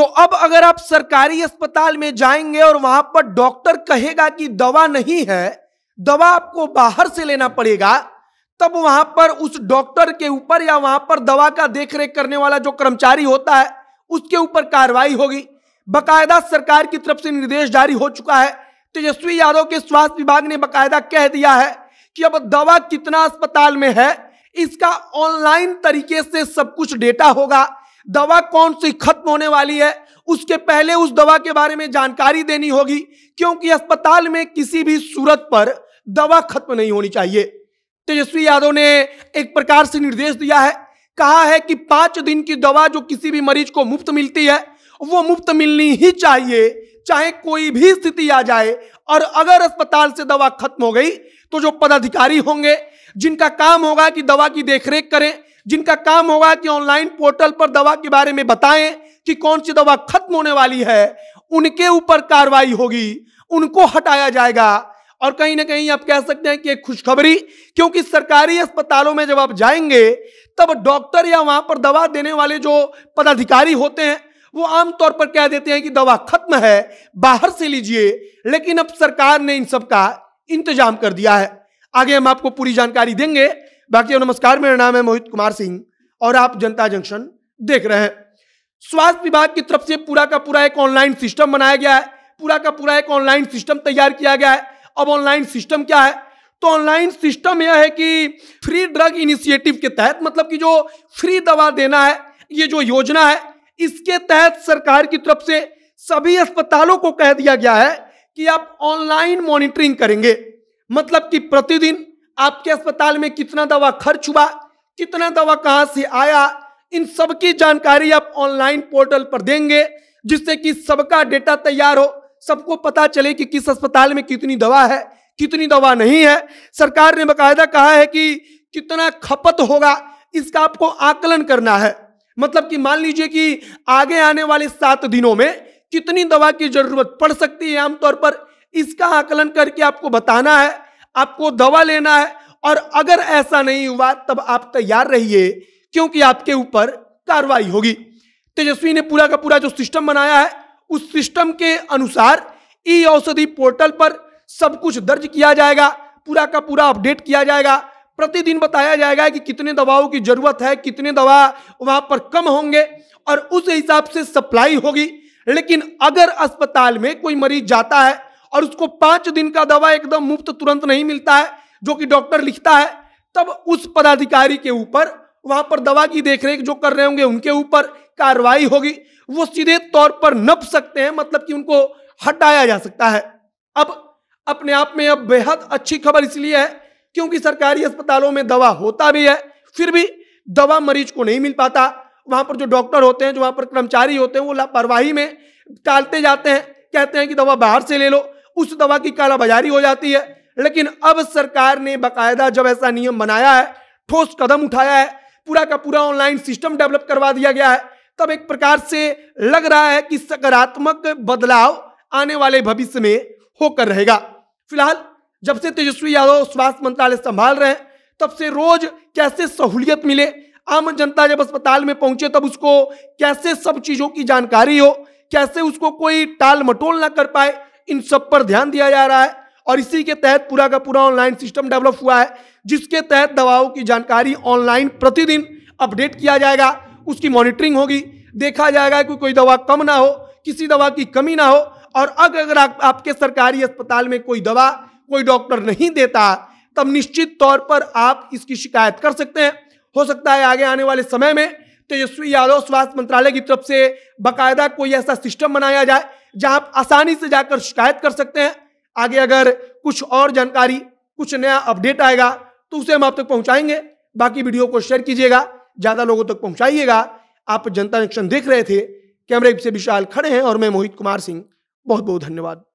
तो अब अगर आप सरकारी अस्पताल में जाएंगे और वहां पर डॉक्टर कहेगा कि दवा नहीं है दवा आपको बाहर से लेना पड़ेगा तब वहां पर उस डॉक्टर के ऊपर या वहां पर दवा का देखरेख करने वाला जो कर्मचारी होता है उसके ऊपर कार्रवाई होगी बकायदा सरकार की तरफ से निर्देश जारी हो चुका है तेजस्वी यादव के स्वास्थ्य विभाग ने बकायदा कह दिया है कि अब दवा कितना अस्पताल में है इसका ऑनलाइन तरीके से सब कुछ डेटा होगा दवा कौन सी खत्म होने वाली है उसके पहले उस दवा के बारे में जानकारी देनी होगी क्योंकि अस्पताल में किसी भी सूरत पर दवा खत्म नहीं होनी चाहिए तेजस्वी यादव ने एक प्रकार से निर्देश दिया है कहा है कि पांच दिन की दवा जो किसी भी मरीज को मुफ्त मिलती है वो मुफ्त मिलनी ही चाहिए चाहे कोई भी स्थिति आ जाए और अगर अस्पताल से दवा खत्म हो गई तो जो पदाधिकारी होंगे जिनका काम होगा कि दवा की देखरेख करें जिनका काम होगा कि ऑनलाइन पोर्टल पर दवा के बारे में बताएं कि कौन सी दवा खत्म होने वाली है उनके ऊपर कार्रवाई होगी उनको हटाया जाएगा और कहीं ना कहीं आप कह सकते हैं कि एक खुशखबरी क्योंकि सरकारी अस्पतालों में जब आप जाएंगे तब डॉक्टर या वहां पर दवा देने वाले जो पदाधिकारी होते हैं वो आमतौर पर कह देते हैं कि दवा खत्म है बाहर से लीजिए लेकिन अब सरकार ने इन सब का इंतजाम कर दिया है आगे हम आपको पूरी जानकारी देंगे बाकी नमस्कार मेरा नाम है मोहित कुमार सिंह और आप जनता जंक्शन देख रहे हैं स्वास्थ्य विभाग की तरफ से पूरा का पूरा एक ऑनलाइन सिस्टम बनाया गया है पूरा का पूरा एक ऑनलाइन सिस्टम तैयार किया गया है अब ऑनलाइन सिस्टम क्या है तो ऑनलाइन सिस्टम यह है कि फ्री ड्रग इनिशिएटिव के तहत मतलब कि जो फ्री दवा देना है ये जो योजना है इसके तहत सरकार की तरफ से सभी अस्पतालों को कह दिया गया है कि आप ऑनलाइन मॉनिटरिंग करेंगे मतलब कि प्रतिदिन आपके अस्पताल में कितना दवा खर्च हुआ कितना दवा कहाँ से आया इन सब की जानकारी आप ऑनलाइन पोर्टल पर देंगे जिससे कि सबका डेटा तैयार हो सबको पता चले कि किस अस्पताल में कितनी दवा है कितनी दवा नहीं है सरकार ने बाकायदा कहा है कि कितना खपत होगा इसका आपको आकलन करना है मतलब कि मान लीजिए कि आगे आने वाले सात दिनों में कितनी दवा की जरूरत पड़ सकती है आमतौर पर इसका आकलन करके आपको बताना है आपको दवा लेना है और अगर ऐसा नहीं हुआ तब आप तैयार रहिए क्योंकि आपके ऊपर कार्रवाई होगी तेजस्वी ने पूरा का पूरा जो सिस्टम बनाया है उस सिस्टम के अनुसार ई औषधि पोर्टल पर सब कुछ दर्ज किया जाएगा पूरा का पूरा अपडेट किया जाएगा प्रतिदिन बताया जाएगा कि कितने दवाओं की जरूरत है कितने दवा वहां पर कम होंगे और उस हिसाब से सप्लाई होगी लेकिन अगर अस्पताल में कोई मरीज जाता है और उसको पांच दिन का दवा एकदम मुफ्त तुरंत नहीं मिलता है जो कि डॉक्टर लिखता है तब उस पदाधिकारी के ऊपर वहां पर दवा की देखरेख जो कर रहे होंगे उनके ऊपर कार्रवाई होगी वो सीधे तौर पर नप सकते हैं मतलब कि उनको हटाया जा सकता है अब अपने आप में अब बेहद अच्छी खबर इसलिए है क्योंकि सरकारी अस्पतालों में दवा होता भी है फिर भी दवा मरीज को नहीं मिल पाता वहां पर जो डॉक्टर होते हैं जो वहां पर कर्मचारी होते हैं वो लापरवाही में टालते जाते हैं कहते हैं कि दवा बाहर से ले लो उस दवा की कालाबाजारी हो जाती है लेकिन अब सरकार ने बाकायदा जब ऐसा नियम बनाया है ठोस कदम उठाया है पूरा का पूरा ऑनलाइन सिस्टम डेवलप करवा दिया गया है तब एक प्रकार से लग रहा है कि सकारात्मक बदलाव आने वाले भविष्य में होकर रहेगा फिलहाल जब से तेजस्वी यादव स्वास्थ्य मंत्रालय संभाल रहे हैं तब से रोज कैसे सहूलियत मिले आम जनता जब अस्पताल में पहुंचे तब उसको कैसे सब चीजों की जानकारी हो कैसे उसको कोई टाल मटोल ना कर पाए इन सब पर ध्यान दिया जा रहा है और इसी के तहत पूरा का पूरा ऑनलाइन सिस्टम डेवलप हुआ है जिसके तहत दवाओं की जानकारी ऑनलाइन प्रतिदिन अपडेट किया जाएगा उसकी मॉनिटरिंग होगी देखा जाएगा कि कोई दवा कम ना हो किसी दवा की कमी ना हो और अगर आप, आपके सरकारी अस्पताल में कोई दवा कोई डॉक्टर नहीं देता तब निश्चित तौर पर आप इसकी शिकायत कर सकते हैं हो सकता है आगे आने वाले समय में तेजस्वी यादव स्वास्थ्य मंत्रालय की तरफ से बाकायदा कोई ऐसा सिस्टम बनाया जाए जहां आप आसानी से जाकर शिकायत कर सकते हैं आगे अगर कुछ और जानकारी कुछ नया अपडेट आएगा तो उसे हम आप तक पहुंचाएंगे बाकी वीडियो को शेयर कीजिएगा ज़्यादा लोगों तक पहुंचाइएगा आप जनता जंक्शन देख रहे थे कैमरे से विशाल खड़े हैं और मैं मोहित कुमार सिंह बहुत बहुत धन्यवाद